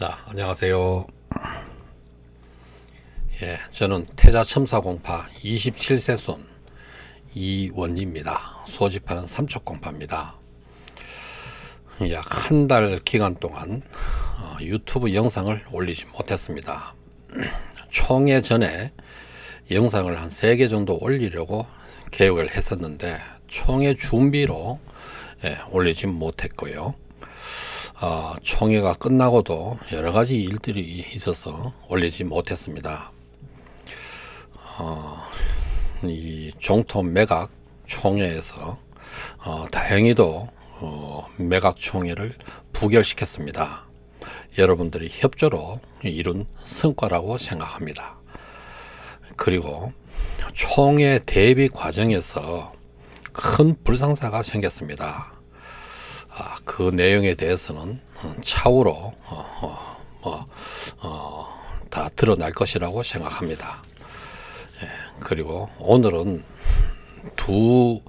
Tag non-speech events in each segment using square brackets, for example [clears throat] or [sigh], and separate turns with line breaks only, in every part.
자, 안녕하세요. 예, 저는 태자 첨사공파 27세 손 이원입니다. 소집하는 삼척공파입니다. 약 한 달 기간 동안 어, 유튜브 영상을 올리지 못했습니다. 총회 전에 영상을 한 3개 정도 올리려고 계획을 했었는데 총회 준비로 예, 올리지 못했고요. 어, 총회가 끝나고도 여러 가지 일들이 있어서 올리지 못했습니다. 어, 이 종토 매각 총회에서 어, 다행히도 어, 매각 총회를 부결시켰습니다. 여러분들이 협조로 이룬 성과라고 생각합니다. 그리고 총회 대비 과정에서 큰 불상사가 생겼습니다. 아, 그 내용에 대해서는 어, 차후로 어, 어, 뭐, 다 드러날 것이라고 생각합니다. 예, 그리고 오늘은 두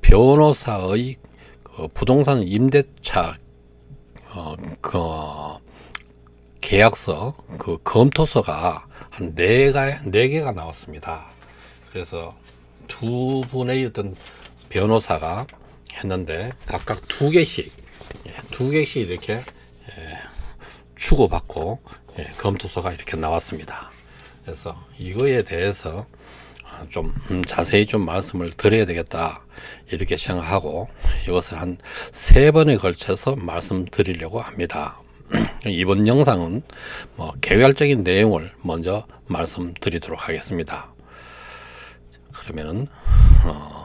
변호사의 그 부동산 임대차 그 계약서 그 검토서가 한네 네 개가 나왔습니다. 그래서 두 분의 어떤 변호사가 했는데 각각 두 개씩 예, 두 개씩 이렇게 추고받고 예, 예, 검토서가 이렇게 나왔습니다. 그래서 이거에 대해서 좀 음, 자세히 좀 말씀을 드려야 되겠다 이렇게 생각하고 이것을 한 세 번에 걸쳐서 말씀드리려고 합니다. [clears throat] 이번 영상은 뭐 개괄적인 내용을 먼저 말씀드리도록 하겠습니다. 그러면은 어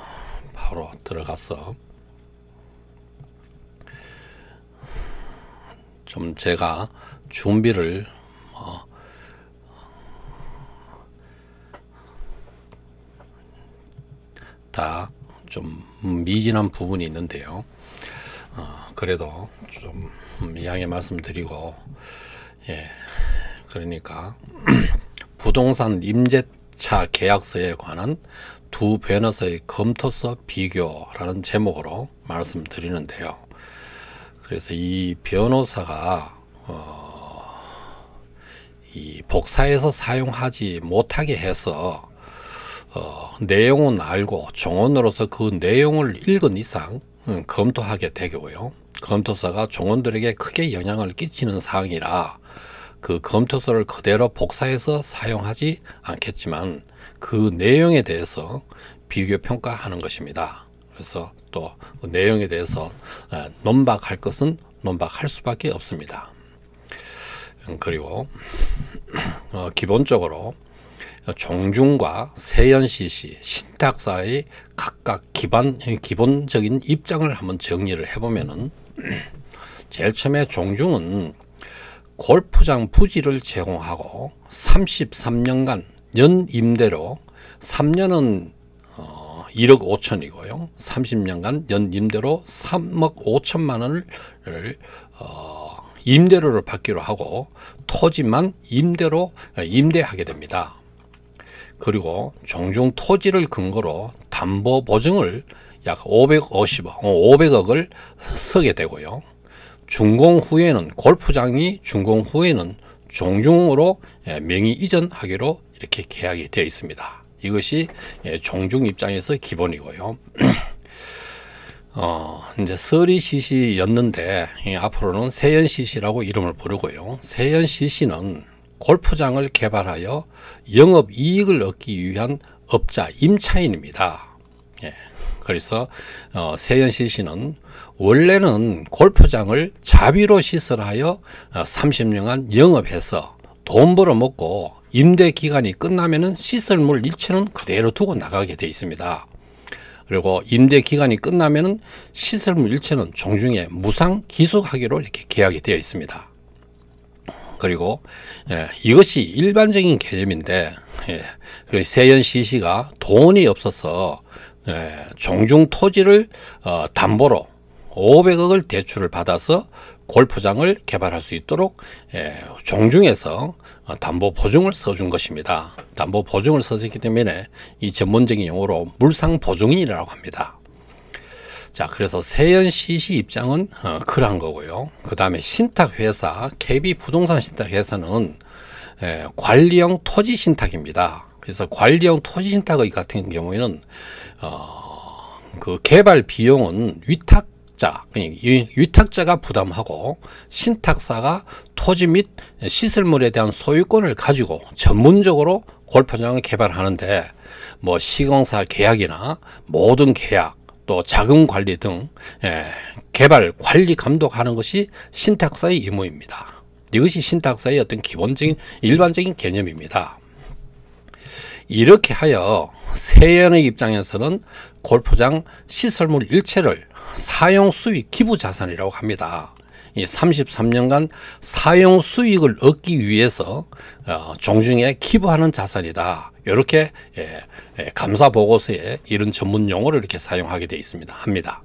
바로 들어가서 좀 제가 준비를 어, 다 좀 미진한 부분이 있는데요. 어, 그래도 좀 양해 말씀드리고 예 그러니까 [clears throat] 부동산 임대차 계약서에 관한 두 변호사의 검토서 비교라는 제목으로 말씀드리는데요. 그래서 이 변호사가 어, 이 복사해서 사용하지 못하게 해서 어, 내용은 알고 정원으로서 그 내용을 읽은 이상 음, 검토하게 되고요. 검토사가 종원들에게 크게 영향을 끼치는 사항이라 그 검토서를 그대로 복사해서 사용하지 않겠지만 그 내용에 대해서 비교 평가하는 것입니다. 그래서 또그 내용에 대해서 아, 논박할 것은 논박할 수밖에 없습니다. 음, 그리고 [clears throat] 어, 기본적으로 종중과 세연시시, 신탁사의 각각 기반, 기본적인 입장을 한번 정리를 해보면은 [clears throat] 제일 처음에 종중은 골프장 부지를 제공하고 33년간 연 임대로 3년은 1억 5천이고요. 30년간 연 임대로 3억 5천만 원을 어, 임대료를 받기로 하고 토지만 임대로 어, 임대하게 됩니다. 그리고 종종 토지를 근거로 담보 보증을 약 550억, 500억을 어, 쓰게 되고요. 준공 후에는 골프장이 준공 후에는 종중으로 예, 명의 이전하기로 이렇게 계약이 되어 있습니다. 이것이 예, 종중 입장에서 기본이고요. [clears throat] 어, 이제 서리시시였는데 앞으로는 세연시시라고 이름을 부르고요. 세연시시는 골프장을 개발하여 영업 이익을 얻기 위한 업자 임차인입니다. 예, 그래서 어, 세연시시는 원래는 골프장을 자비로 시설하여 30년간 어, 영업해서 돈 벌어먹고 임대 기간이 끝나면은 시설물 일체는 그대로 두고 나가게 돼 있습니다. 그리고 임대 기간이 끝나면은 시설물 일체는 종중에 무상 기숙하기로 이렇게 계약이 되어 있습니다. 그리고 예, 이것이 일반적인 개념인데 예, 그 세연 시시가 돈이 없어서 예, 종중 토지를 어, 담보로 500억을 대출을 받아서 골프장을 개발할 수 있도록 예, 종중에서 담보 보증을 써준 것입니다. 담보 보증을 써줬기 때문에 이 전문적인 용어로 물상 보증인이라고 합니다. 자 그래서 세연 CC 입장은 어, 그러한 거고요. 그 다음에 신탁회사 KB 부동산 신탁회사는 예, 관리형 토지 신탁입니다. 그래서 관리형 토지 신탁의 같은 경우에는 어, 그 개발 비용은 위탁 위탁자 유탁자가 부담하고 신탁사가 토지 및 시설물에 대한 소유권을 가지고 전문적으로 골프장을 개발하는데 뭐 시공사 계약이나 모든 계약 또 자금 관리 등 예, 개발 관리 감독하는 것이 신탁사의 의무입니다 이것이 신탁사의 어떤 기본적인 일반적인 개념입니다. 이렇게 하여 세연의 입장에서는 골프장 시설물 일체를 사용 수익 기부 자산이라고 합니다. 이 33년간 사용 수익을 얻기 위해서 어, 종중에 기부하는 자산이다. 이렇게 예, 예, 감사 보고서에 이런 전문 용어를 이렇게 사용하게 되어 있습니다. 합니다.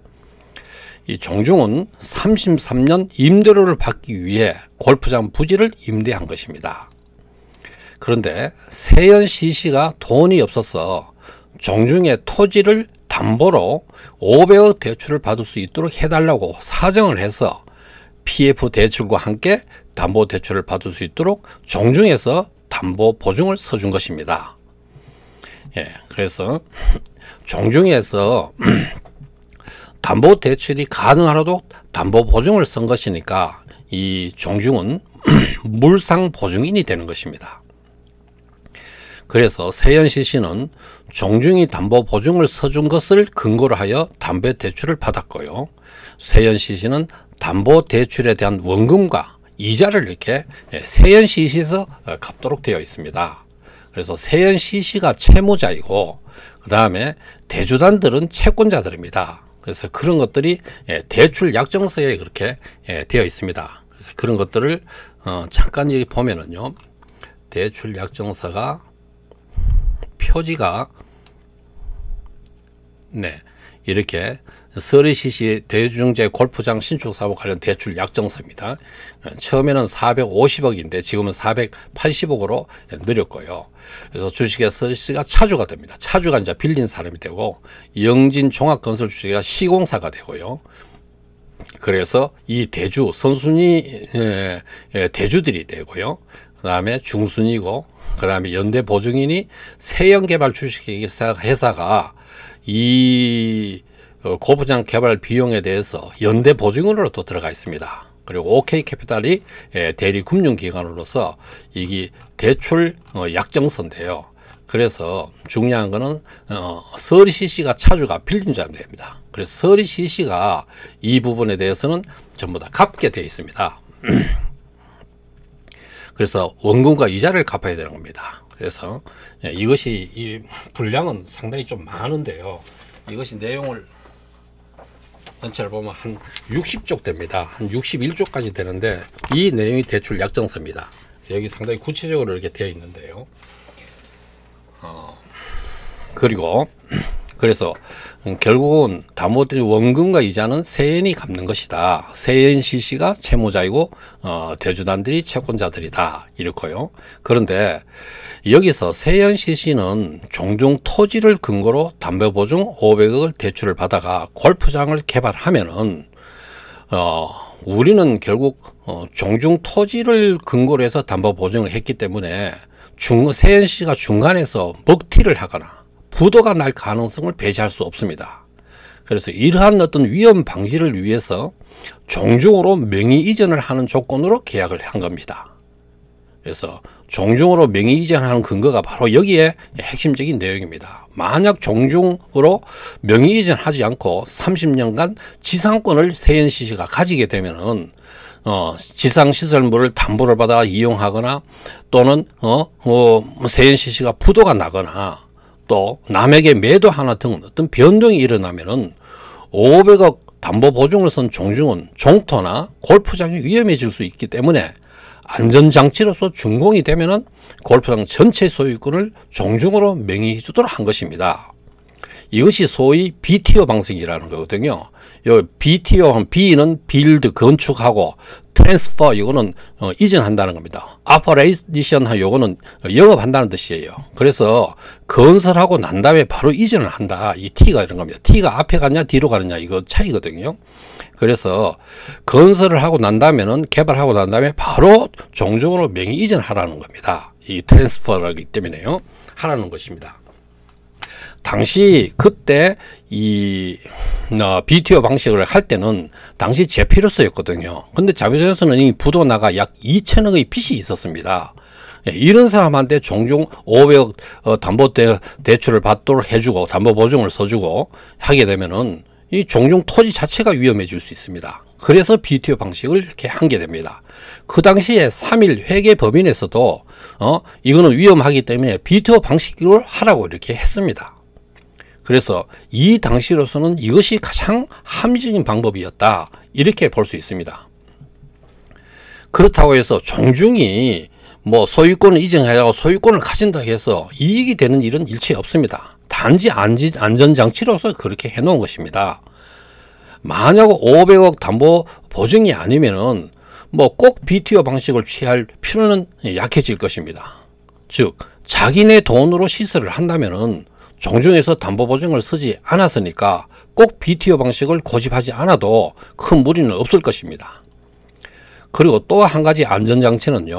이 종중은 33년 임대료를 받기 위해 골프장 부지를 임대한 것입니다. 그런데 세연시 씨가 돈이 없어서 종중의 토지를 담보로 500억 대출을 받을 수 있도록 해달라고 사정을 해서 PF 대출과 함께 담보 대출을 받을 수 있도록 종중에서 담보 보증을 써준 것입니다. 예, 그래서 종중에서 [clears throat] [clears throat] 담보 대출이 가능하도 담보 보증을 쓴 것이니까 이 종중은 [clears throat] 물상 보증인이 되는 것입니다. 그래서 세연시 씨는 종중이 담보 보증을 서준 것을 근거로 하여 담배 대출을 받았고요. 세연시 씨는 담보 대출에 대한 원금과 이자를 이렇게 예, 세연시 씨에서 어, 갚도록 되어 있습니다. 그래서 세연시 씨가 채무자이고 그 다음에 대주단들은 채권자들입니다. 그래서 그런 것들이 예, 대출 약정서에 그렇게 예, 되어 있습니다. 그래서 그런 것들을 어, 잠깐 여기 보면은요. 대출 약정서가 표지가 네 이렇게 서리시시대중재 골프장 신축 사업 관련 대출 약정서입니다. 처음에는 450억인데 지금은 480억으로 늘렸고요. 그래서 주식의 서리시가 차주가 됩니다. 차주가 이제 빌린 사람이 되고 영진 종합건설 주식이 시공사가 되고요. 그래서 이 대주 선순위 대주들이 되고요. 그 다음에 중순이고 그 다음에 연대 보증인이 세형개발 주식회사가 이 어, 고부장 개발 비용에 대해서 연대 보증으로 또 들어가 있습니다. 그리고 OK 캐피탈이 예, 대리 금융 기관으로서 이게 대출 어, 약정선인데요 그래서 중요한 거는 어, 서리 CC가 차주가 빌린자면 됩니다. 그래서 서리 CC가 이 부분에 대해서는 전부 다 갚게 되어 있습니다. [clears throat] 그래서 원금과 이자를 갚아야 되는 겁니다. 그래서 예, 이것이 이 분량은 상당히 좀 많은데요. 이것이 내용을 전체를 보면 한 60쪽 됩니다. 한 61쪽까지 되는데 이 내용이 대출 약정서입니다. 여기 상당히 구체적으로 이렇게 되어 있는데요. 어, 그리고 그래서 음, 결국은 담보대출 원금과 이자는 세연이 갚는 것이다. 세연 실시가 채무자이고 어, 대주단들이 채권자들이다. 이렇고요. 그런데 여기서 세연 실시는 종종 토지를 근거로 담보보증 500억을 대출을 받아가 골프장을 개발하면은 어, 우리는 결국 어, 종종 토지를 근거로 해서 담보 보증을 했기 때문에 중 세연 씨가 중간에서 먹튀를 하거나 부도가 날 가능성을 배제할 수 없습니다. 그래서 이러한 어떤 위험 방지를 위해서 종중으로 명의 이전을 하는 조건으로 계약을 한 겁니다. 그래서 종중으로 명의 이전하는 근거가 바로 여기에 핵심적인 내용입니다. 만약 종중으로 명의 이전하지 않고 30년간 지상권을 세연시가 가지게 되면은 어, 지상시설물을 담보를 받아 이용하거나 또는 어, 어, 세연시가 부도가 나거나 또 남에게 매도 하나 등 어떤 변동이 일어나면은 500억 담보 보증을 쓴 종중은 종토나 골프장이 위험해질 수 있기 때문에 안전장치로서 준공이 되면은 골프장 전체 소유권을 종중으로 명의해 주도록 한 것입니다. 이것이 소위 BTO 방식이라는 거거든요. 요 BTO 한 B는 빌드 건축하고 트랜스퍼 이거는 어, 이전한다는 겁니다. 아퍼레이션 요거는 영업한다는 뜻이에요. 그래서 건설하고 난 다음에 바로 이전을 한다. 이 T가 이런 겁니다. T가 앞에 가냐 뒤로 가느냐 이거 차이거든요. 그래서 건설을 하고 난 다음에는 개발하고 난 다음에 바로 종종으로 명의 이전하라는 겁니다. 이 트랜스퍼라기 때문에요. 하라는 것입니다. 당시 그때 이 어, BTO 방식을 할 때는 당시 제필요스였거든요. 근데 자비조에서이 부도나가 약 2천억의 빚이 있었습니다. 예, 이런 사람한테 종종 500억 어, 담보 대출을 받도록 해주고 담보 보증을 써주고 하게 되면은 이 종종 토지 자체가 위험해질 수 있습니다. 그래서 BTO 방식을 이렇게 한게 됩니다. 그 당시에 3일 회계 법인에서도 어 이거는 위험하기 때문에 BTO 방식으로 하라고 이렇게 했습니다. 그래서 이 당시로서는 이것이 가장 합리적인 방법이었다. 이렇게 볼 수 있습니다. 그렇다고 해서 종중이 뭐 소유권을 이전하려고 소유권을 가진다 해서 이익이 되는 일은 일체 없습니다. 단지 안전장치로서 그렇게 해놓은 것입니다. 만약 500억 담보 보증이 아니면은 뭐 꼭 BTO 방식을 취할 필요는 약해질 것입니다. 즉 자기네 돈으로 시설을 한다면은 종중에서 담보보증을 쓰지 않았으니까 꼭 BTO 방식을 고집하지 않아도 큰 무리는 없을 것입니다. 그리고 또 한 가지 안전장치는요.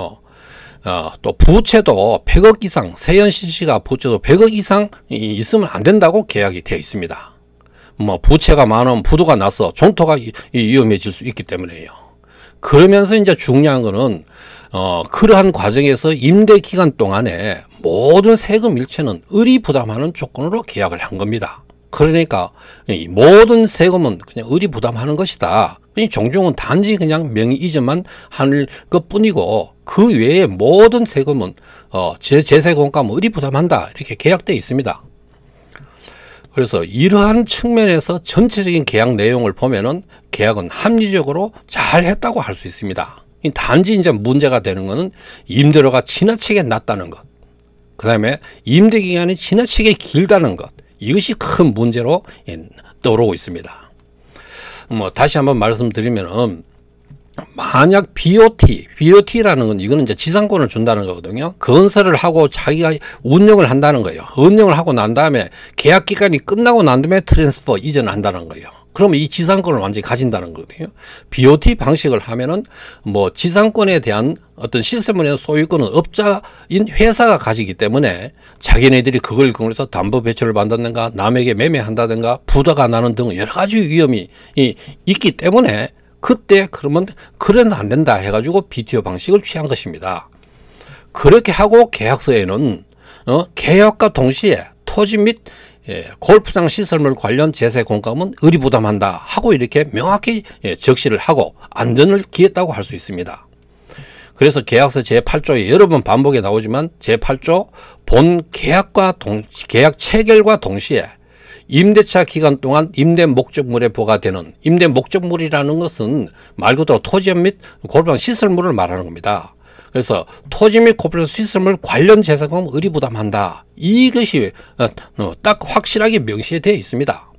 어, 또 부채도 100억 이상, 세연CC가 부채도 100억 이상 있으면 안 된다고 계약이 되어 있습니다. 뭐 부채가 많으면 부도가 나서 종토가 위험해질 수 있기 때문에요. 그러면서 이제 중요한 거는 어, 그러한 과정에서 임대 기간 동안에 모든 세금 일체는 을이 부담하는 조건으로 계약을 한 겁니다. 그러니까 이 모든 세금은 그냥 을이 부담하는 것이다. 이 종종은 단지 그냥 명의 이전만 하는 것뿐이고 그 외에 모든 세금은 어, 제, 재세공과은 을이 부담한다. 이렇게 계약돼 있습니다. 그래서 이러한 측면에서 전체적인 계약 내용을 보면은 계약은 합리적으로 잘 했다고 할 수 있습니다. 단지 이제 문제가 되는 것은 임대료가 지나치게 낮다는 것. 그 다음에 임대 기간이 지나치게 길다는 것. 이것이 큰 문제로 예, 떠오르고 있습니다. 뭐 다시 한번 말씀드리면은 만약 BOT, BOT라는 건 이거는 이제 지상권을 준다는 거거든요. 건설을 하고 자기가 운영을 한다는 거예요. 운영을 하고 난 다음에 계약 기간이 끝나고 난 다음에 트랜스퍼 이전을 한다는 거예요. 그러면 이 지상권을 완전히 가진다는 거거든요. BOT 방식을 하면은 뭐 지상권에 대한 어떤 시스템의 소유권은 업자인 회사가 가지기 때문에 자기네들이 그걸 통해서 담보 배출을 받는다든가 남에게 매매한다든가 부도가 나는 등 여러 가지 위험이 있기 때문에 그때 그러면 그래는 안 된다 해가지고 BTO 방식을 취한 것입니다. 그렇게 하고 계약서에는 어, 계약과 동시에 토지 및 예, 골프장 시설물 관련 제세 공감은 의리 부담한다 하고 이렇게 명확히 예, 적시를 하고 안전을 기했다고 할 수 있습니다. 그래서 계약서 제8조에 여러 번 반복에 나오지만 제8조 본 계약과 동, 계약 체결과 동시에 임대차 기간 동안 임대 목적물에 부과되는 임대 목적물이라는 것은 말 그대로 토지 및 골방 시설물을 말하는 겁니다. 그래서 토지 및 골방 시설물 관련 재산금 의리 부담한다. 이것이 어, 어, 딱 확실하게 명시되어 있습니다.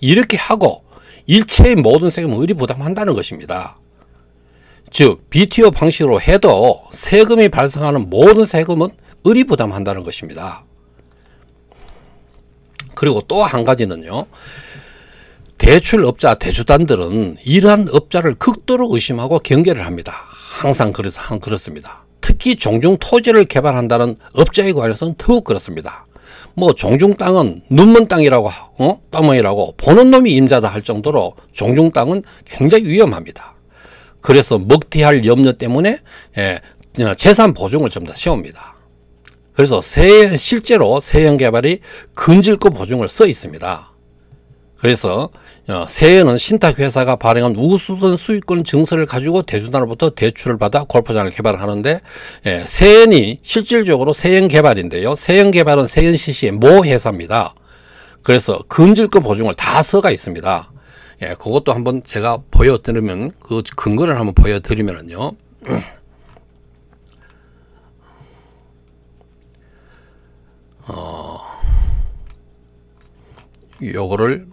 이렇게 하고 일체의 모든 세금을 의리 부담한다는 것입니다. 즉 BTO 방식으로 해도 세금이 발생하는 모든 세금은 의리 부담한다는 것입니다. 그리고 또 한 가지는요. 대출업자, 대주단들은 이러한 업자를 극도로 의심하고 경계를 합니다. 항상 그래서 항상 그렇습니다. 특히 종중 토지를 개발한다는 업자에 관해서는 더욱 그렇습니다. 뭐 종중 땅은 눈먼 땅이라고 어? 땅멍이라고 보는 놈이 임자다 할 정도로 종중 땅은 굉장히 위험합니다. 그래서 먹튀할 염려 때문에 예, 어, 재산 보증을 좀더 세웁니다. 그래서 세, 실제로 세연 개발이 근질구 보증을 써 있습니다. 그래서 세연은 어, 신탁회사가 발행한 우수선 수익권 증서를 가지고 대주단으로부터 대출을 받아 골프장을 개발하는데 세연이 예, 실질적으로 세연 개발인데요. 세연 개발은 세연 CC의 모 회사입니다. 그래서 근질권 보증을 다 써가 있습니다. 예, 그것도 한번 제가 보여드리면 그 근거를 한번 보여드리면요 어, 요거를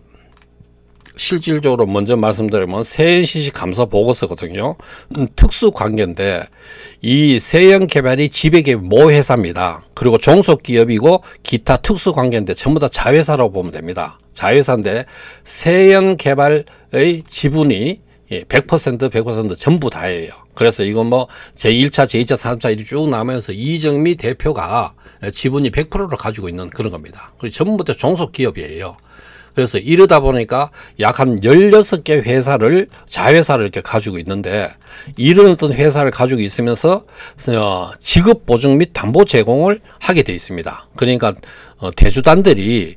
실질적으로 먼저 말씀드리면 세연시시 감사 보고서거든요. 음, 특수관계인데 이 세연개발이 지배계모 회사입니다. 그리고 종속기업이고 기타 특수관계인데 전부 다 자회사라고 보면 됩니다. 자회사인데 세연개발의 지분이 예, 100% 100% 전부 다예요. 그래서 이건 뭐 제1차, 제2차, 3차 일이 쭉나면서 이정미 대표가 지분이 100%를 가지고 있는 그런 겁니다. 그리고 전부 다 종속기업이에요. 그래서 이러다 보니까 약 한 16개 회사를 자회사를 이렇게 가지고 있는데 이런 어떤 회사를 가지고 있으면서 지급 어, 보증 및 담보 제공을 하게 돼 있습니다. 그러니까 어, 대주단들이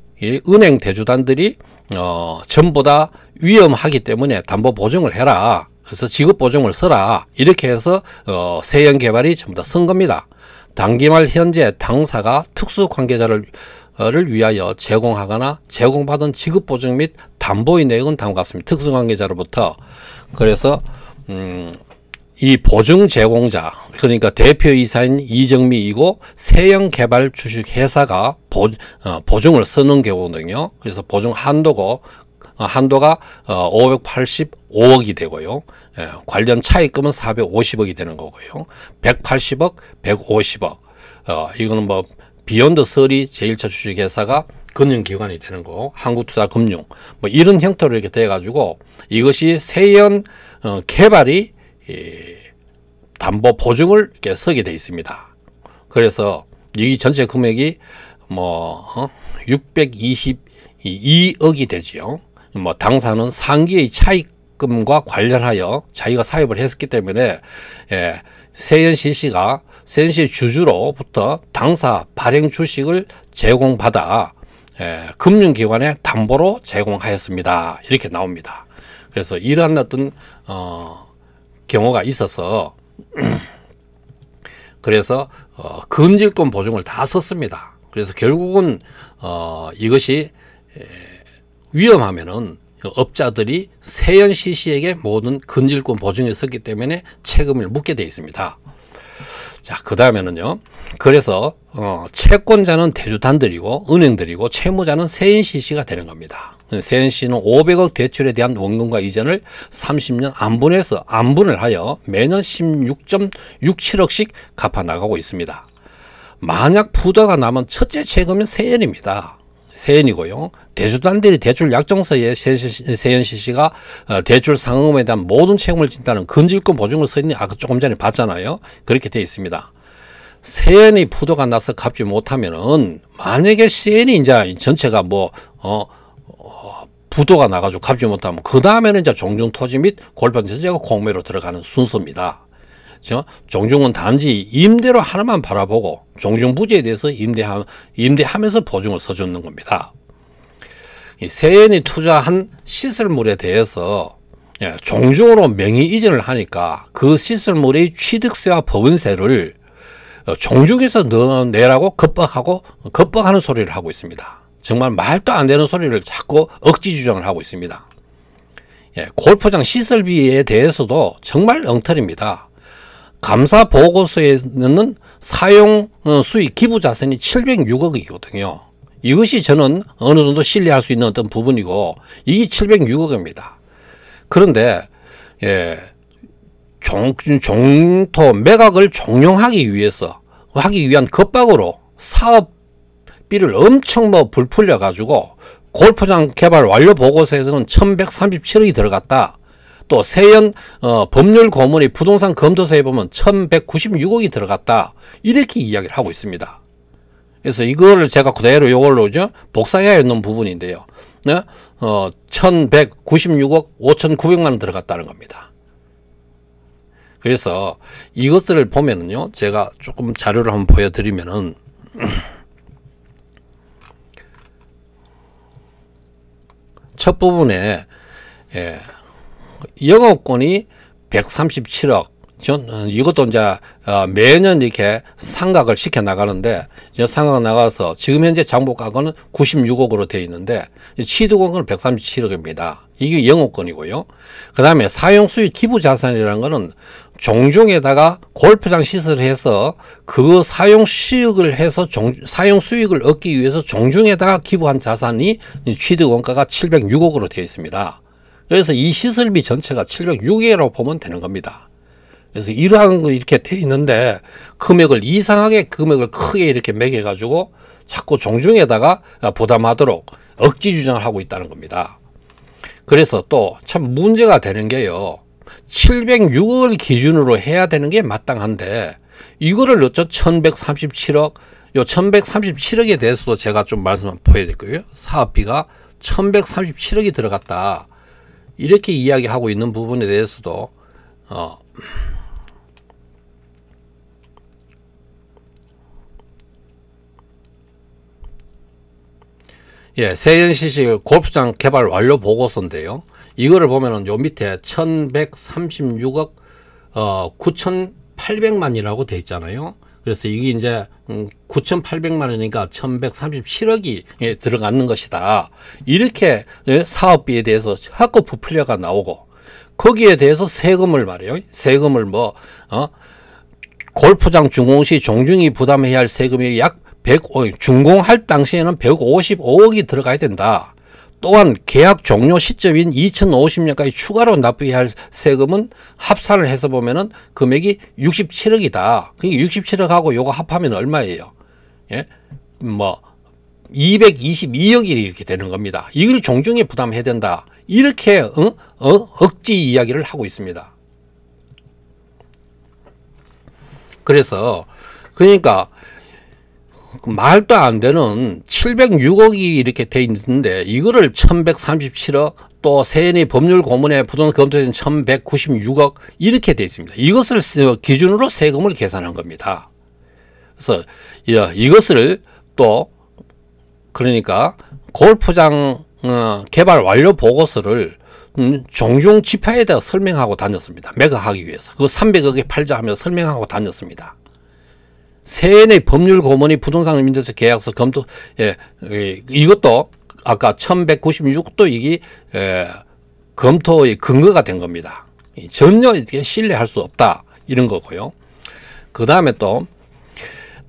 은행 대주단들이 어, 전부 다 위험하기 때문에 담보 보증을 해라. 그래서 지급 보증을 써라. 이렇게 해서 어, 세형 개발이 전부 다 쓴 겁니다. 단기말 현재 당사가 특수 관계자를 를 위하여 제공하거나 제공받은 지급 보증 및 담보의 내용은 다음과 같습니다. 특수관계자로부터 그래서 음, 이 보증 제공자 그러니까 대표이사인 이정미이고 세형개발 주식회사가 보, 어, 보증을 쓰는 경우는요. 그래서 보증 한도고 어, 한도가 어, 585억이 되고요. 예, 관련 차입금은 450억이 되는 거고요. 180억, 150억. 어, 이거는 뭐 비욘드 서리 제일차 주식회사가 금융기관이 되는 거, 한국투자금융 뭐 이런 형태로 이렇게 돼가지고 이것이 세연 어, 개발이 이 담보 보증을 이렇게 서게 돼 있습니다. 그래서 이 전체 금액이 뭐 어? 622억이 되지요. 뭐 당사는 상기의 차익금과 관련하여 자기가 사입을 했었기 때문에 예, 세연신 씨가 세연시 주주로부터 당사 발행 주식을 제공받아 예, 금융기관에 담보로 제공하였습니다. 이렇게 나옵니다. 그래서 이러한 어떤 어, 경우가 있어서 그래서 어, 근질권 보증을 다 썼습니다. 그래서 결국은 어, 이것이 위험하면은 업자들이 세연시 씨에게 모든 근질권 보증을 썼기 때문에 책임을 묻게 돼 있습니다. 자, 그 다음에는요. 그래서 어, 채권자는 대주단들이고 은행들이고 채무자는 세연시 씨가 되는 겁니다. 세은 씨는 500억 대출에 대한 원금과 이전을 30년 안분해서 안분을 하여 매년 16.67억씩 갚아 나가고 있습니다. 만약 부도가 나면 첫째 책임은 세연입니다. 세연이고요. 대출단들이 대출 약정서에 세연 씨가 어, 대출 상황에 대한 모든 책임을 진다는 근질권 보증을 서있는 아까 조금 전에 봤잖아요. 그렇게 되어 있습니다. 세연이 부도가 나서 갚지 못하면은 만약에 세연이 이제 전체가 뭐 어, 부도가 나가지고 갚지 못하면 그 다음에는 이제 종중 토지 및 골반 전제가 공매로 들어가는 순서입니다. 그렇죠? 종중은 단지 임대로 하나만 바라보고 종중 부지에 대해서 임대하, 임대하면서 보증을 서주는 겁니다. 세연이 투자한 시설물에 대해서 예, 종종으로 명의 이전을 하니까 그 시설물의 취득세와 법인세를 어, 종중에서 내라고 겁박하고 겁박하는 소리를 하고 있습니다. 정말 말도 안 되는 소리를 자꾸 억지 주장을 하고 있습니다. 예, 골프장 시설비에 대해서도 정말 엉터리입니다. 감사 보고서에는 사용 어, 수익 기부 자산이 706억이거든요. 이것이 저는 어느 정도 신뢰할 수 있는 어떤 부분이고 이게 706억입니다. 그런데 예, 종, 종토 매각을 종용하기 위해서 하기 위한 겁박으로 사업 삐를 엄청 뭐 불풀려 가지고 골프장 개발 완료 보고서에서는 1137억이 들어갔다. 또 세연 어, 법률 고문이 부동산 검토서에 보면 1196억이 들어갔다. 이렇게 이야기를 하고 있습니다. 그래서 이거를 제가 그대로 이걸로죠 복사해야 있는 부분인데요. 네? 어, 1196억 5900만 원 들어갔다는 겁니다. 그래서 이것을 보면은요. 제가 조금 자료를 한번 보여드리면은 [clears throat] 첫 부분에 예, 영업권이 137억 전 이것도 이제 어, 매년 이렇게 상각을 시켜 나가는데 이제 상각 나가서 지금 현재 장부가건은 96억으로 돼 있는데 취득원금은 137억입니다. 이게 영업권이고요. 그 다음에 사용 수익 기부 자산이라는 거는 종종에다가 골프장 시설해서 그 사용 수익을 해서 종, 사용 수익을 얻기 위해서 종종에다가 기부한 자산이 취득 원가가 706억으로 되어 있습니다. 그래서 이 시설비 전체가 706억이라고 보면 되는 겁니다. 그래서 이러한 거 이렇게 돼 있는데 금액을 이상하게 금액을 크게 이렇게 매겨 가지고 자꾸 종중에다가 부담하도록 억지 주장을 하고 있다는 겁니다. 그래서 또 참 문제가 되는 게요. 706억을 기준으로 해야 되는 게 마땅한데 이거를 넣죠 1137억 요 1137억에 대해서도 제가 좀 말씀을 보여드릴게요 사업비가 1137억이 들어갔다 이렇게 이야기하고 있는 부분에 대해서도 어 예, 세연시식 골프장 개발 완료 보고서인데요. 이거를 보면은 요 밑에 1136억 어 9800만이라고 돼 있잖아요. 그래서 이게 이제 9,800만 음, 이니까 1,137억이 예, 들어가는 것이다. 이렇게 예, 사업비에 대해서 자꾸 부풀려가 나오고 거기에 대해서 세금을 말이에요 세금을 뭐 어? 골프장 중공 시 종중이 부담해야 할 세금이 약 100, 어, 중공할 당시에는 155억이 들어가야 된다. 또한 계약 종료 시점인 2050년까지 추가로 납부해야 할 세금은 합산을 해서 보면은 금액이 67억이다. 그러니까 67억하고 요거 합하면 얼마예요? 예? 뭐 222억이 이렇게 되는 겁니다. 이걸 종종에 부담해야 된다. 이렇게 어? 어? 억지 이야기를 하고 있습니다. 그래서 그러니까 그 말도 안 되는 706억이 이렇게 돼 있는데 이거를 1137억 또 세연이 법률 고문에 부동 검토된 1196억 이렇게 돼 있습니다. 이것을 기준으로 세금을 계산한 겁니다. 그래서 이것을 또 그러니까 골프장 어, 개발 완료 보고서를 음, 종종 지파에다 설명하고 다녔습니다. 매각하기 위해서. 그 300억에 팔자 하며 설명하고 다녔습니다. 세내 법률 고문이 부동산 임대서 계약서 검토 예, 이것도 아까 1196도 이게 예, 검토의 근거가 된 겁니다. 전혀 이렇게 신뢰할 수 없다 이런 거고요. 그 다음에 또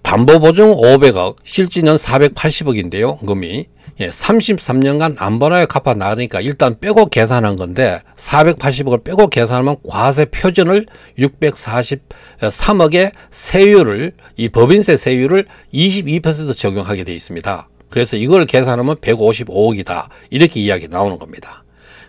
담보보증 500억 실지는 480억인데요. 금이 예, 33년간 안번나에 갚아 나가니까 일단 빼고 계산한 건데 480억을 빼고 계산하면 과세 표준을 643억의 세율을 이 법인세 세율을 22% 적용하게 돼 있습니다. 그래서 이걸 계산하면 155억이다 이렇게 이야기 나오는 겁니다.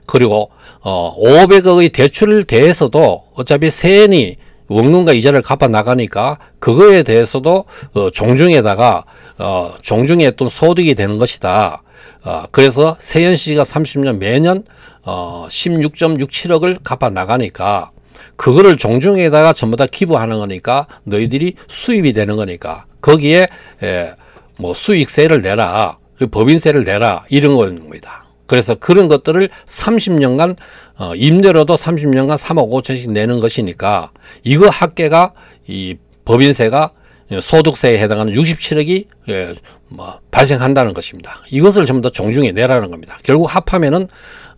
그리고 어 500억의 대출을 대해서도 어차피 세니 원금과 이자를 갚아 나가니까 그거에 대해서도 어, 종중에다가 어, 종중에 어떤 소득이 되는 것이다. 어, 그래서 세현 씨가 30년 매년 어, 16.67억을 갚아 나가니까 그거를 종중에다가 전부 다 기부하는 거니까 너희들이 수입이 되는 거니까 거기에 예, 뭐 수익세를 내라, 법인세를 내라 이런 겁니다. 그래서 그런 것들을 30년간 어, 임대료도 30년간 3억 5천씩 내는 것이니까 이거 합계가 이 법인세가 소득세에 해당하는 67억이 예, 뭐, 발생한다는 것입니다. 이것을 전부 다 종중에 내라는 겁니다. 결국 합하면은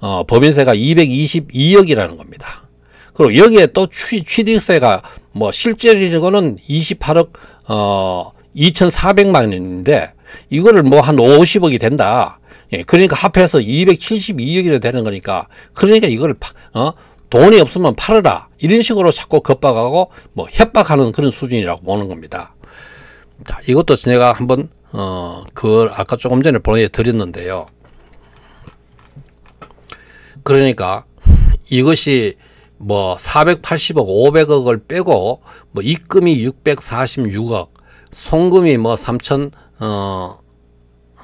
어, 법인세가 222억이라는 겁니다. 그리고 여기에 또 취, 취득세가 뭐 실제적으로는 28억 어 2,400만 원인데 이거를 뭐 한 50억이 된다. 예, 그러니까 합해서 272억이나 되는 거니까 그러니까 이걸 어? 돈이 없으면 팔아라 이런 식으로 자꾸 겁박하고 뭐 협박하는 그런 수준이라고 보는 겁니다. 자, 이것도 제가 한번 어, 그걸 아까 조금 전에 보내드렸는데요. 그러니까 이것이 뭐 480억, 500억을 빼고 뭐 입금이 646억, 송금이 뭐 3천 어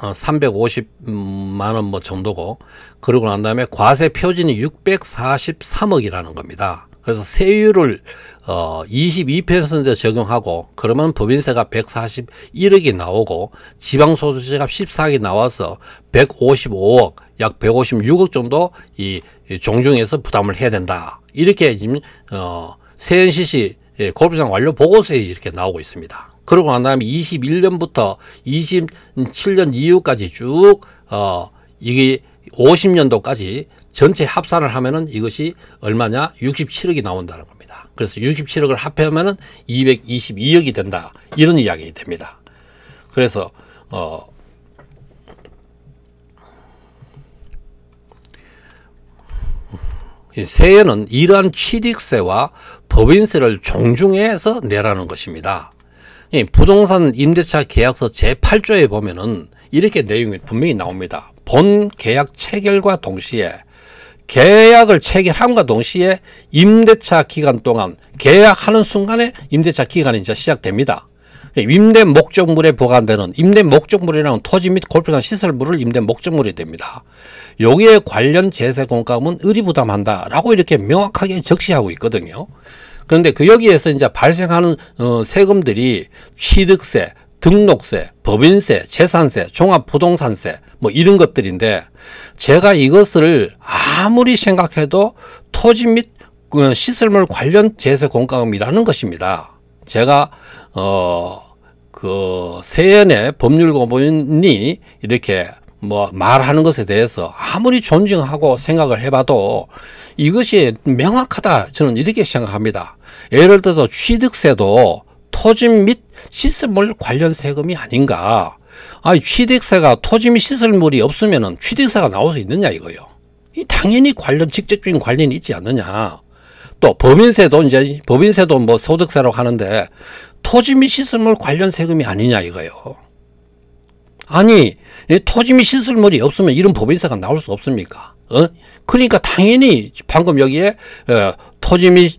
어, 350만 원 뭐 정도고 그러고 난 다음에 과세 표준이 643억이라는 겁니다. 그래서 세율을 어22% 적용하고 그러면 법인세가 141억이 나오고 지방소득세가 14억이 나와서 155억 약 156억 정도 이, 종중에서 부담을 해야 된다. 이렇게 지금 어 세연시시 예, 골프장 완료 보고서에 이렇게 나오고 있습니다. 그러고 난 다음에 21년부터 27년 이후까지 쭉, 어, 이게 50년도까지 전체 합산을 하면은 이것이 얼마냐? 67억이 나온다는 겁니다. 그래서 67억을 합하면은 222억이 된다. 이런 이야기 됩니다. 그래서, 어, 세에는 이러한 취득세와 법인세를 종중해서 내라는 것입니다. 부동산 임대차 계약서 제8조에 보면은 이렇게 내용이 분명히 나옵니다. 본 계약 체결과 동시에 계약을 체결함과 동시에 임대차 기간 동안 계약하는 순간에 임대차 기간이 이제 시작됩니다. 임대 목적물에 보관되는 임대 목적물이라는 토지 및 골프장 시설물을 임대 목적물이 됩니다. 여기에 관련 제세 공과금은 의리부담한다라고 이렇게 명확하게 적시하고 있거든요. 그런데 그 여기에서 이제 발생하는 어, 세금들이 취득세, 등록세, 법인세, 재산세, 종합부동산세 뭐 이런 것들인데 제가 이것을 아무리 생각해도 토지 및 어, 시설물 관련 재세 공과금이라는 것입니다. 제가 어 그 세연의 법률 고문이 이렇게 뭐 말하는 것에 대해서 아무리 존중하고 생각을 해봐도 이것이 명확하다 저는 이렇게 생각합니다. 예를 들어서 취득세도 토지 및 시설물 관련 세금이 아닌가 아 취득세가 토지 및 시설물이 없으면 취득세가 나올 수 있느냐 이거요. 이 당연히 관련 직접적인 관련이 있지 않느냐. 또 법인세도 이제 법인세도 뭐 소득세라고 하는데 토지 및 시설물 관련 세금이 아니냐 이거요. 아니 토지 및 시설물이 없으면 이런 법인세가 나올 수 없습니까? 어? 그러니까 당연히 방금 여기에 어, 토지 및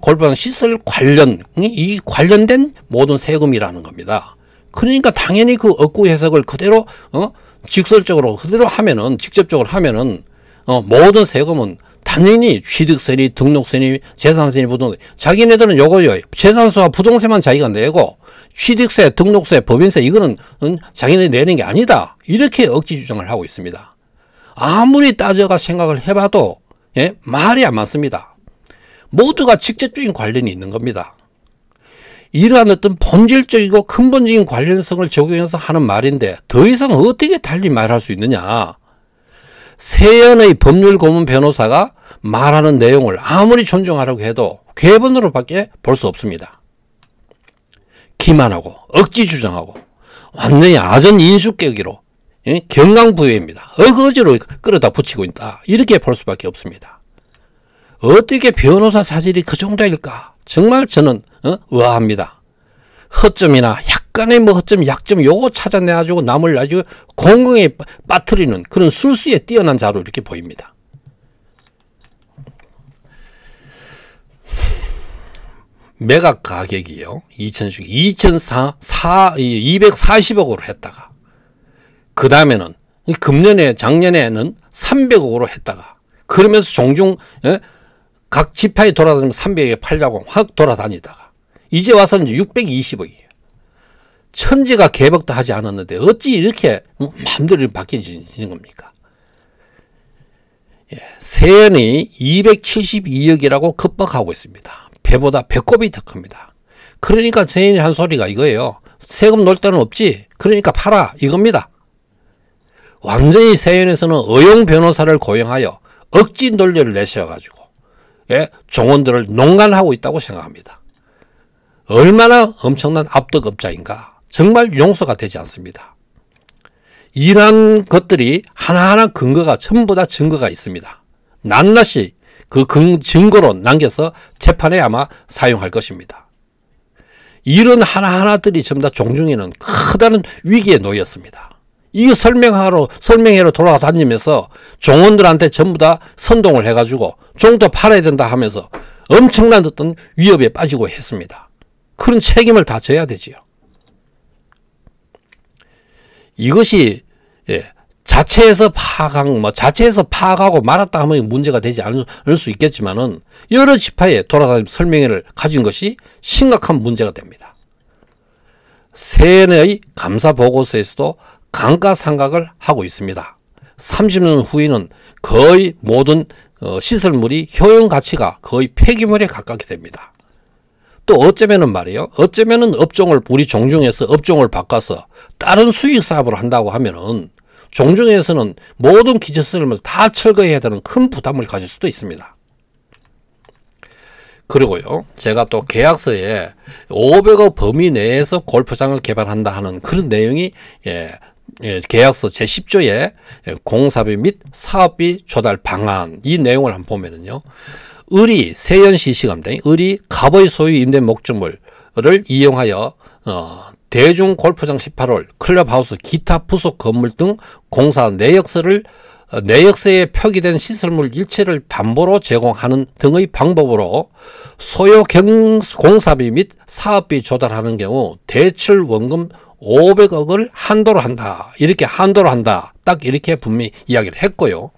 골방 시설 관련 이 관련된 모든 세금이라는 겁니다. 그러니까 당연히 그 억구 해석을 그대로 어? 직설적으로 그대로 하면은 직접적으로 하면은 어, 모든 세금은 당연히 취득세니 등록세니 재산세니 부동세 자기네들은 요거요 재산세와 부동세만 자기가 내고 취득세 등록세 법인세 이거는 응? 자기네 내는 게 아니다 이렇게 억지 주장을 하고 있습니다. 아무리 따져가 생각을 해봐도 예? 말이 안 맞습니다. 모두가 직접적인 관련이 있는 겁니다. 이러한 어떤 본질적이고 근본적인 관련성을 적용해서 하는 말인데 더 이상 어떻게 달리 말할 수 있느냐. 세연의 법률 고문 변호사가 말하는 내용을 아무리 존중하라고 해도 괴본으로밖에 볼 수 없습니다. 기만하고 억지 주장하고 완전히 아전 인수 깨기로 예? 경강부여입니다. 어거지로 끌어다 붙이고 있다. 이렇게 볼 수밖에 없습니다. 어떻게 변호사 사질이 그 정도일까? 정말 저는 어? 의아합니다. 허점이나 약간의 뭐 허점, 약점 요거 찾아내가지고 남을 아주 공공에 빠뜨리는 그런 술수에 뛰어난 자로 이렇게 보입니다. 매각 가격이요. 2000, 2004, 240억으로 했다가 그 다음에는 금년에 작년에는 300억으로 했다가 그러면서 종종 예? 각 지파에 돌아다니면 300억에 팔자고 확 돌아다니다가 이제 와서는 620억이에요. 천지가 개벽도 하지 않았는데 어찌 이렇게 마음대로 바뀌는 겁니까? 예, 세연이 272억이라고 급박하고 있습니다. 배보다 배꼽이 더 큽니다. 그러니까 세연이 한 소리가 이거예요. 세금 놀 데는 없지. 그러니까 팔아 이겁니다. 완전히 세연에서는 어용 변호사를 고용하여 억지 논리를 내세워가지고 예, 종원들을 농간하고 있다고 생각합니다. 얼마나 엄청난 압도급자인가 정말 용서가 되지 않습니다. 이러한 것들이 하나하나 근거가 전부 다 증거가 있습니다. 낱낱이 그 증거로 남겨서 재판에 아마 사용할 것입니다. 이런 하나하나들이 전부 다 종중에는 커다란 위기에 놓였습니다. 이거 설명하러 설명회로 돌아 다니면서 종원들한테 전부 다 선동을 해가지고 종도 팔아야 된다 하면서 엄청난 어떤 위협에 빠지고 했습니다. 그런 책임을 다 져야 되지요. 이것이 예, 자체에서 파악, 뭐 자체에서 파악하고 말았다 하면 문제가 되지 않을 수 있겠지만은 여러 지파에 돌아다니 설명회를 가진 것이 심각한 문제가 됩니다. 세뇌의 감사 보고서에서도 감가상각을 하고 있습니다. 30년 후에는 거의 모든 어, 시설물이 효용 가치가 거의 폐기물에 가깝게 됩니다. 또 어쩌면은 말이에요. 어쩌면은 업종을 우리 종중에서 업종을 바꿔서 다른 수익 사업을 한다고 하면은 종중에서는 모든 기초시설물 다 철거해야 되는 큰 부담을 가질 수도 있습니다. 그리고요. 제가 또 계약서에 500억 범위 내에서 골프장을 개발한다 하는 그런 내용이 예, 예, 계약서 제10조에 공사비 및 사업비 조달 방안 이 내용을 한번 보면은요. 을이 세연시 시감대 을이 갑의 소유 임대 목적물을 이용하여 어, 대중 골프장 18홀, 클럽하우스, 기타 부속 건물 등 공사 내역서를 어, 내역서에 표기된 시설물 일체를 담보로 제공하는 등의 방법으로 소요 경 공사비 및 사업비 조달하는 경우 대출 원금 500억을 한도로 한다. 이렇게 한도로 한다. 딱 이렇게 분명히 이야기를 했고요.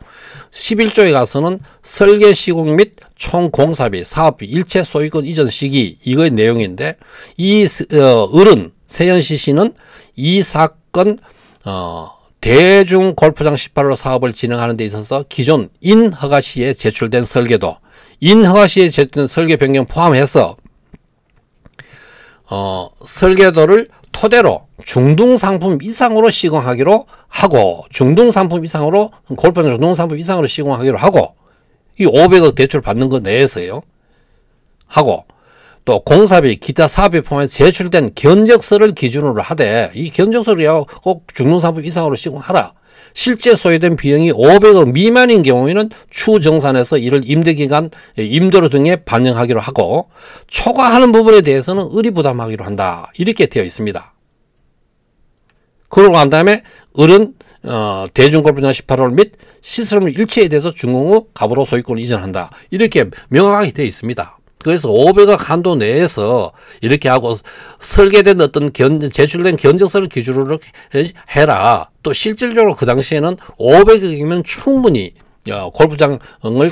11조에 가서는 설계 시공 및 총공사비, 사업비, 일체 소유권 이전 시기 이거의 내용인데 이 어, 을은 세현시 씨는 이 사건 어, 대중 골프장 18호 사업을 진행하는 데 있어서 기존 인허가 시에 제출된 설계도 인허가시에 제출된 설계 변경 포함해서 어, 설계도를 토대로 중등 상품 이상으로 시공하기로 하고 중등 상품 이상으로 골프장 중등 상품 이상으로 시공하기로 하고 이 500억 대출 받는 것 내에서요 하고 또 공사비 기타 사업비 포함해서 제출된 견적서를 기준으로 하되 이 견적서를 꼭 중등 상품 이상으로 시공하라 실제 소요된 비용이 500억 미만인 경우에는 추후 정산에서 이를 임대기간 예, 임대료 등에 반영하기로 하고 초과하는 부분에 대해서는 의리부담하기로 한다. 이렇게 되어 있습니다. 그러고 난 다음에 을은 어, 대중골분양 18월 및 시설물 일체에 대해서 준공 후 갑으로 소유권을 이전한다. 이렇게 명확하게 되어 있습니다. 그래서 500억 한도 내에서 이렇게 하고 설계된 어떤 견, 제출된 견적서를 기준으로 해라. 또 실질적으로 그 당시에는 500억이면 충분히 어, 골프장을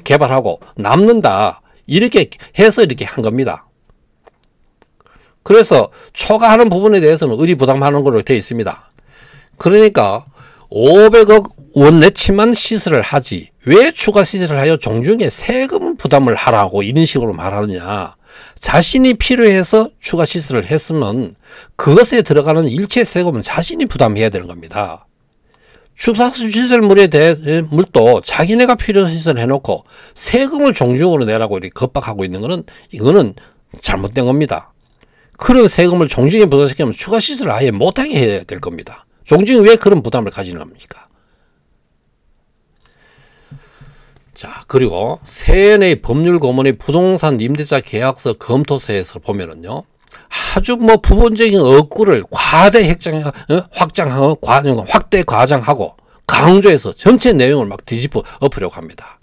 개발하고 남는다. 이렇게 해서 이렇게 한 겁니다. 그래서 초과하는 부분에 대해서는 의리부담하는 걸로 되어 있습니다. 그러니까 500억 원 내치만 시설을 하지 왜 추가 시설을 하여 종중에 세금 부담을 하라고 이런 식으로 말하느냐 자신이 필요해서 추가 시설을 했으면 그것에 들어가는 일체 세금은 자신이 부담해야 되는 겁니다. 축사시설물에 대해 물도 자기네가 필요시설을 해놓고 세금을 종중으로 내라고 이렇게 겁박하고 있는 것은 이거는 잘못된 겁니다. 그런 세금을 종중에 부담시키면 추가 시설을 아예 못하게 해야 될 겁니다. 종징이 왜 그런 부담을 가지는 겁니까? 자, 그리고 세연의 법률 고문의 부동산 임대차 계약서 검토서에서 보면은요. 아주 뭐 부분적인 억구를 과대 확장, 어? 확장하고, 확대 과장하고, 강조해서 전체 내용을 막 뒤집어 엎으려고 합니다.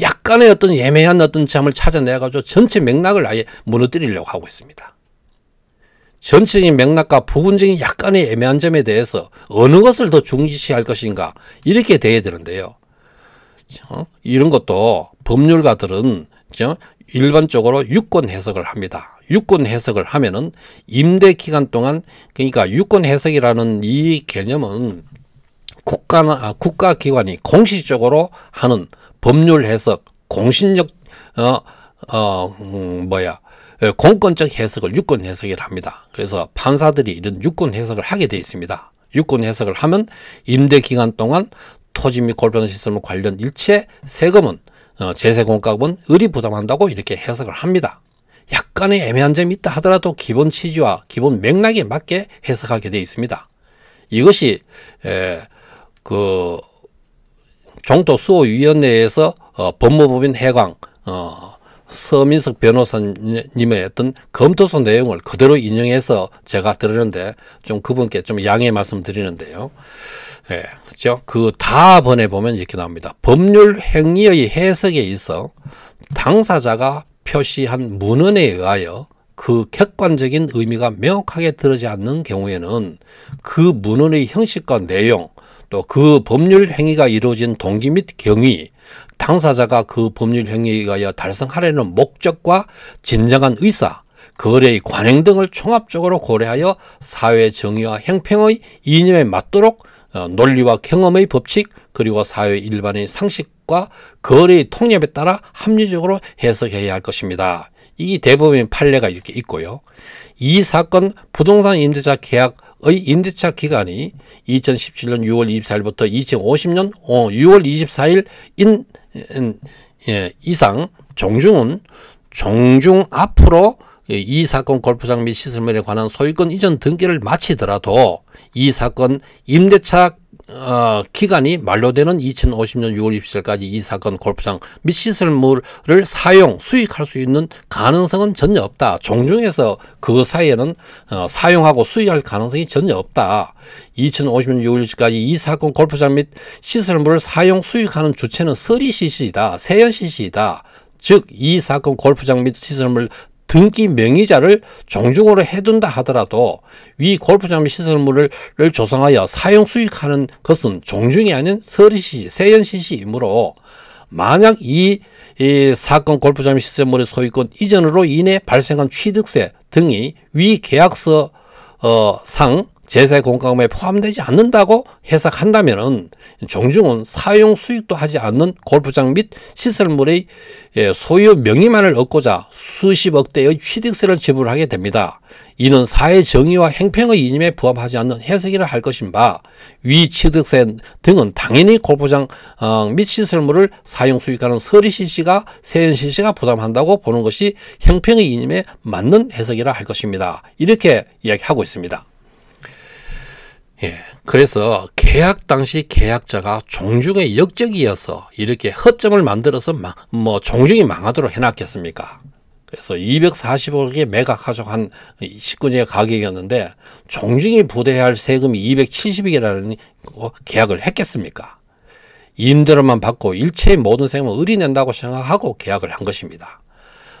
약간의 어떤 예매한 어떤 점을 찾아내가지고 전체 맥락을 아예 무너뜨리려고 하고 있습니다. 전체적인 맥락과 부분적인 약간의 애매한 점에 대해서 어느 것을 더 중시할 것인가 이렇게 돼야 되는데요. 어? 이런 것도 법률가들은 일반적으로 유권 해석을 합니다. 유권 해석을 하면은 임대 기간 동안 그러니까 유권 해석이라는 이 개념은 국가 아, 국가기관이 공식적으로 하는 법률 해석 공신력 어, 어, 음, 뭐야, 예, 공권적 해석을 유권 해석이라 합니다. 그래서 판사들이 이런 유권 해석을 하게 되어 있습니다. 유권 해석을 하면 임대 기간 동안 토지 및 골변 시설 관련 일체 세금은 어, 제세공과금은 의리 부담한다고 이렇게 해석을 합니다. 약간의 애매한 점이 있다 하더라도 기본 취지와 기본 맥락에 맞게 해석하게 되어 있습니다. 이것이 그 종토 수호위원회에서 어, 법무법인 해강 서민석 변호사님의 어떤 검토서 내용을 그대로 인용해서 제가 들었는데 좀 그분께 좀 양해 말씀드리는데요. 예, 네, 그죠? 그 다번에 보면 이렇게 나옵니다. 법률 행위의 해석에 있어 당사자가 표시한 문헌에 의하여 그 객관적인 의미가 명확하게 드러지 않는 경우에는 그 문헌의 형식과 내용 또 그 법률 행위가 이루어진 동기 및 경위 당사자가 그 법률 행위에 의하여 달성하려는 목적과 진정한 의사, 거래의 관행 등을 총합적으로 고려하여 사회 정의와 행평의 이념에 맞도록 어, 논리와 경험의 법칙 그리고 사회 일반의 상식과 거래의 통념에 따라 합리적으로 해석해야 할 것입니다. 이대법의 판례가 이렇게 있고요. 이 사건 부동산 임대차 계약의 임대차 기간이 2017년 6월 24일부터 2050년 6월 24일인 음, 예, 이상 종중은 종중 앞으로 예, 이 사건 골프장 및 시설물에 관한 소유권 이전 등기를 마치더라도 이 사건 임대차 어, 기간이 만료되는 2050년 6월 27일까지 이 사건 골프장 및 시설물을 사용 수익할 수 있는 가능성은 전혀 없다. 종중에서 그 사이에는 어, 사용하고 수익할 가능성이 전혀 없다. 2050년 6월 27일까지 이 사건 골프장 및 시설물을 사용 수익하는 주체는 서리CC이다. 세연CC이다. 즉, 이 사건 골프장 및 시설물 등기 명의자를 종중으로 해둔다 하더라도 위 골프장 및 시설물을 조성하여 사용 수익하는 것은 종중이 아닌 서리시 세연시시이므로 만약 이, 이 사건 골프장 및 시설물의 소유권 이전으로 인해 발생한 취득세 등이 위 계약서 어, 상 제세 공과금에 포함되지 않는다고 해석한다면 종중은 사용 수익도 하지 않는 골프장 및 시설물의 예, 소유 명의만을 얻고자 수십억대의 취득세를 지불하게 됩니다. 이는 사회 정의와 행평의 이념에 부합하지 않는 해석이라 할 것인 바, 위 취득세 등은 당연히 골프장 어, 및 시설물을 사용 수익하는 서리시 씨가 세연시 씨가 부담한다고 보는 것이 행평의 이념에 맞는 해석이라 할 것입니다. 이렇게 이야기하고 있습니다. 예. 그래서 계약 당시 계약자가 종중의 역적이어서 이렇게 허점을 만들어서 막 뭐 종중이 망하도록 해놨겠습니까? 그래서 240억에 매각하죠한 19년의 가격이었는데 종중이 부대해야 할 세금이 270억이라는 계약을 했겠습니까? 임대료만 받고 일체의 모든 세금을 의리 낸다고 생각하고 계약을 한 것입니다.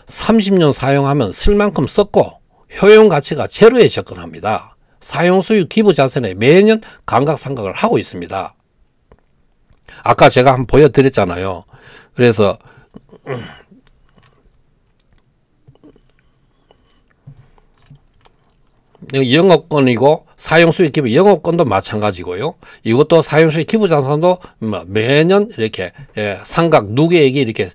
30년 사용하면 쓸 만큼 썼고 효용 가치가 제로에 접근합니다. 사용수익 기부 자산에 매년 감각상각을 하고 있습니다. 아까 제가 한번 보여드렸잖아요. 그래서 음, 음, 영업권이고 사용수익 기부 영업권도 마찬가지고요. 이것도 사용수익 기부 자산도 뭐 매년 이렇게 예, 상각 누구에게 이렇게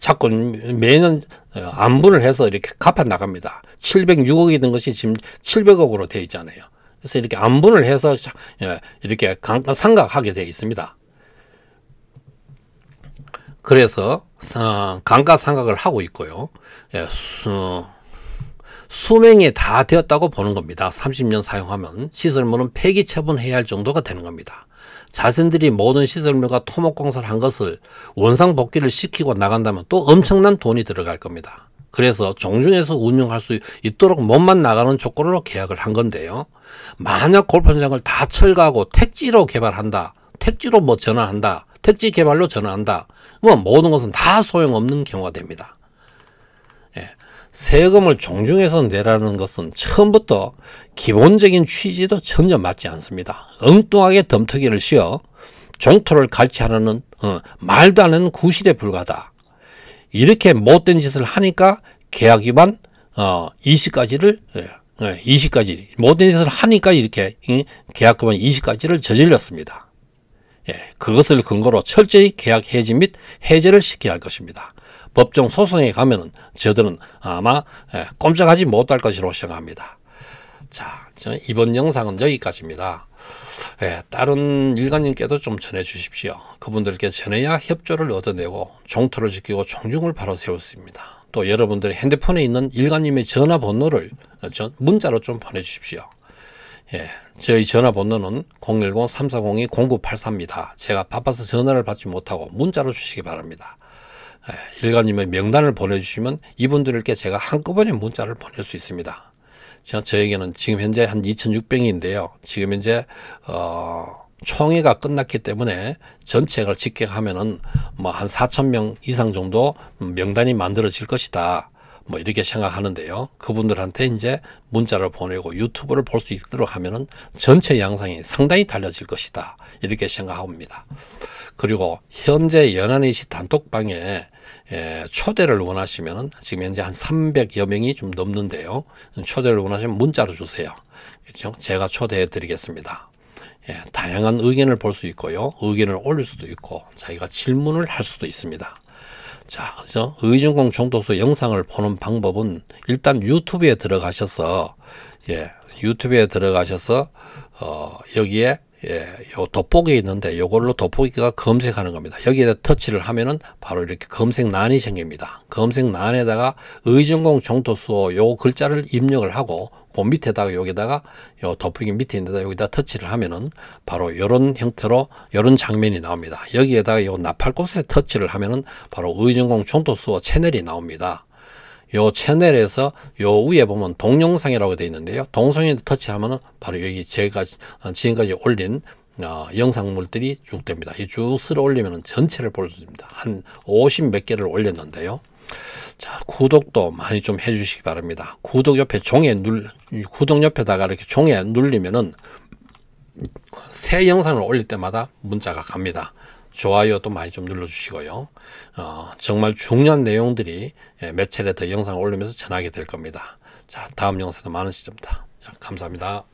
자꾸 매년 어, 안분을 해서 이렇게 갚아 나갑니다. 706억이던 것이 지금 700억으로 되어 있잖아요. 그래서 이렇게 안분을 해서 예, 이렇게 상각하게 되어 있습니다. 그래서 어, 강가상각을 하고 있고요. 예, 수명이 다 되었다고 보는 겁니다. 30년 사용하면 시설물은 폐기 처분해야 할 정도가 되는 겁니다. 자신들이 모든 시설물과 토목공사를 한 것을 원상복귀를 시키고 나간다면 또 엄청난 돈이 들어갈 겁니다. 그래서 종중에서 운영할 수 있도록 몸만 나가는 조건으로 계약을 한 건데요. 만약 골프장을 다 철거하고 택지로 개발한다. 택지로 뭐 전환한다. 택지 개발로 전환한다. 뭐 모든 것은 다 소용없는 경우가 됩니다. 세금을 종중해서 내라는 것은 처음부터 기본적인 취지도 전혀 맞지 않습니다. 엉뚱하게 덤터기를 씌워 종토를 갈취하라는 어, 말도 안 되는 구실에 불과하다. 이렇게 못된 짓을 하니까 계약 위반 어, 20가지를 20가지 예, 예, 못된 짓을 하니까 이렇게 계약 위반 20가지를 저질렀습니다. 예, 그것을 근거로 철저히 계약 해지 및 해제를 시켜야 할 것입니다. 법정 소송에 가면은 저들은 아마 예, 꼼짝하지 못할 것이라고 생각합니다. 자, 이번 영상은 여기까지입니다. 예, 다른 일간님께도 좀 전해 주십시오. 그분들께 전해야 협조를 얻어내고 종토를 지키고 종중을 바로 세울 수 있습니다. 또 여러분들의 핸드폰에 있는 일간님의 전화번호를 어, 문자로 좀 보내주십시오. 예, 저희 전화번호는 010-340-0984입니다. 제가 바빠서 전화를 받지 못하고 문자로 주시기 바랍니다. 예, 일가님의 명단을 보내주시면 이분들께 제가 한꺼번에 문자를 보낼 수 있습니다. 저, 저에게는 지금 현재 한 2,600인데요. 지금 현재 어, 총회가 끝났기 때문에 전체를 집계하면은 뭐 한4 0 0 0명 이상 정도 명단이 만들어질 것이다. 뭐 이렇게 생각하는데요. 그분들한테 이제 문자를 보내고 유튜브를 볼 수 있도록 하면은 전체 양상이 상당히 달라질 것이다. 이렇게 생각합니다. 그리고 현재 연안의 시 단톡방에 예, 초대를 원하시면은 지금 현재 한 300여 명이 좀 넘는데요. 초대를 원하시면 문자로 주세요. 그렇죠? 제가 초대해 드리겠습니다. 예, 다양한 의견을 볼 수 있고요. 의견을 올릴 수도 있고 자기가 질문을 할 수도 있습니다. 자, 그죠? 의진공 총독수 영상을 보는 방법은 일단 유튜브에 들어가셔서, 예, 유튜브에 들어가셔서, 어, 여기에 예, 요 돋보기 있는데 요걸로 돋보기가 검색하는 겁니다. 여기에다 터치를 하면은 바로 이렇게 검색란이 생깁니다. 검색란에다가 의정공 종토수호 요 글자를 입력을 하고 그 밑에다가 여기다가 요 돋보기 밑에 있는데다 여기다 터치를 하면은 바로 요런 형태로 요런 장면이 나옵니다. 여기에다가 요 나팔꽃에 터치를 하면은 바로 의정공 종토수호 채널이 나옵니다. 요 채널에서 요 위에 보면 동영상이라고 되어 있는데요. 동성애 터치하면 은 바로 여기 제가 지금까지 올린 어, 영상물들이 쭉 됩니다. 이 쭉 쓸어 올리면 전체를 볼 수 있습니다. 한 50 몇 개를 올렸는데요. 자, 구독도 많이 좀 해주시기 바랍니다. 구독 옆에 종에 눌, 구독 옆에다가 이렇게 종에 눌리면은 새 영상을 올릴 때마다 문자가 갑니다. 좋아요도 많이 좀 눌러주시고요. 어, 정말 중요한 내용들이 예, 매체례더 영상을 올리면서 전하게 될 겁니다. 자, 다음 영상에 많은 시점다. 감사합니다.